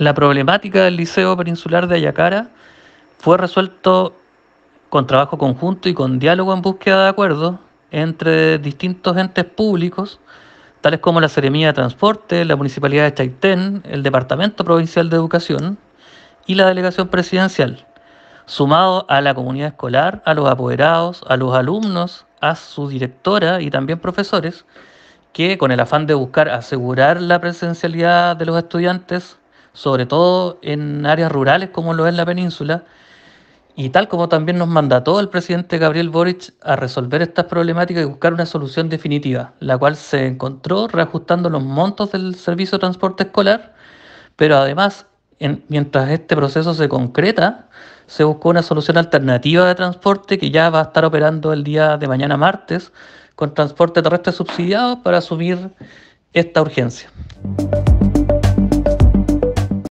La problemática del Liceo Peninsular de Ayacara fue resuelto con trabajo conjunto y con diálogo en búsqueda de acuerdo entre distintos entes públicos, tales como la Seremía de Transporte, la Municipalidad de Chaitén, el Departamento Provincial de Educación y la Delegación Presidencial, sumado a la comunidad escolar, a los apoderados, a los alumnos, a su directora y también profesores, que con el afán de buscar asegurar la presencialidad de los estudiantes sobre todo en áreas rurales como lo es la península, y tal como también nos mandató el presidente Gabriel Boric a resolver estas problemáticas y buscar una solución definitiva, la cual se encontró reajustando los montos del servicio de transporte escolar, pero además, mientras este proceso se concreta, se buscó una solución alternativa de transporte que ya va a estar operando el día de mañana martes con transporte terrestre subsidiado para asumir esta urgencia.